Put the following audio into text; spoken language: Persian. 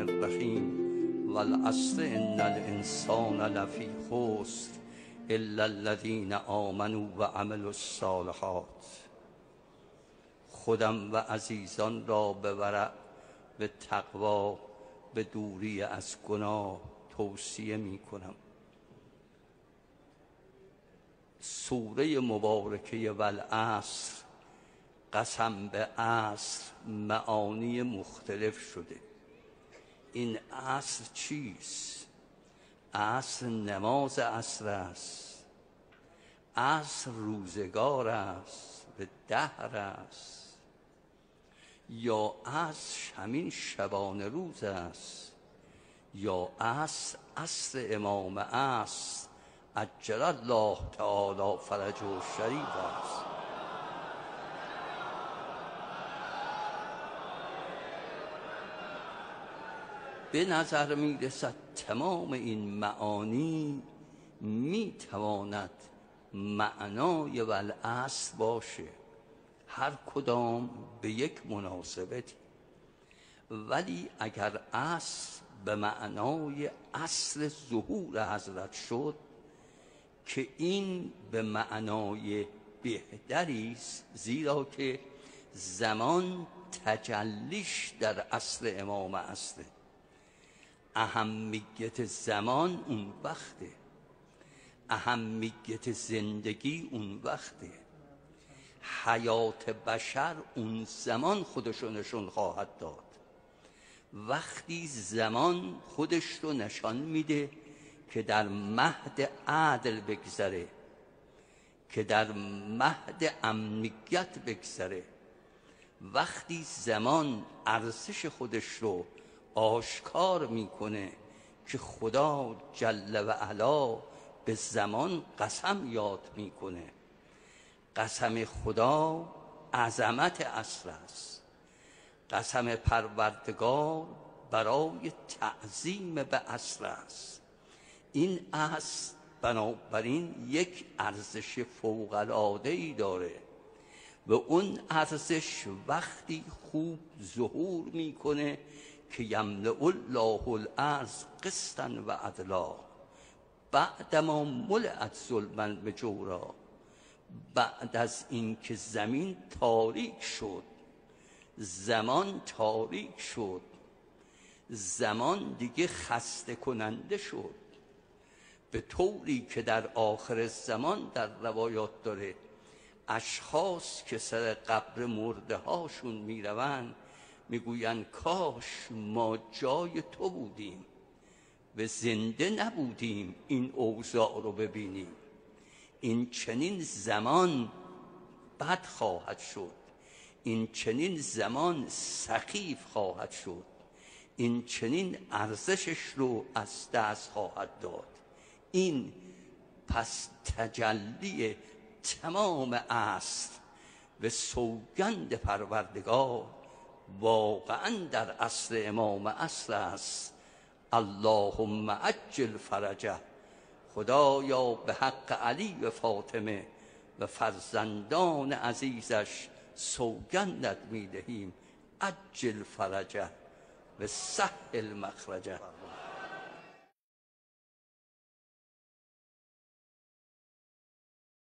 الرحیم و العصر ان الانسان لفی خسر الا الذین آمنوا و عملوا الصالحات خودم و عزیزان را به ورع به تقوا به دوری از گناه توصیه می کنم سوره مبارکه والعصر قسم به عصر معانی مختلف شده این اصر چیست اصر نماز عصر است عصر روزگار است به دهر است یا عصر همین شبانه روز است یا عصر اصر امام است عجل الله تعالی فرج و شریف است به نظر می تمام این معانی میتواند تواند معنای والاصل باشه هر کدام به یک مناسبتی ولی اگر اصل به معنای اصل ظهور حضرت شد که این به معنای بهتری است زیرا که زمان تجلیش در اصل امام است. اهمیت زمان اون وقته اهمیت زندگی اون وقته حیات بشر اون زمان خودش نشون خواهد داد وقتی زمان خودش رو نشان میده که در مهد عدل بگذره که در مهد امنیت بگذره وقتی زمان ارزش خودش رو آشکار میکنه که خدا جل و علا به زمان قسم یاد میکنه قسم خدا عظمت اصل است قسم پروردگار برای تعظیم به اصل است این اصر بنابراین یک ارزش العاده ای داره و اون ارزش وقتی خوب ظهور میکنه که یملع الله الارض قسطا و عدلا ما ملعت ظلما به جورا بعد از اینکه زمین تاریک شد زمان تاریک شد زمان دیگه خسته کننده شد به طوری که در آخر زمان در روایات داره اشخاص که سر قبر مرده هاشون میروند میگویند کاش ما جای تو بودیم و زنده نبودیم این اوضاع رو ببینیم این چنین زمان بد خواهد شد این چنین زمان سخیف خواهد شد این چنین ارزشش رو از دست خواهد داد این پس تجلی تمام است و سوگند پروردگار واقعا در اصل امام اصل است اللهم اجل فرجه خدایا به حق علی و فاطمه و فرزندان عزیزش سوگندت میدهیم اجل فرجه و سهل مخرجه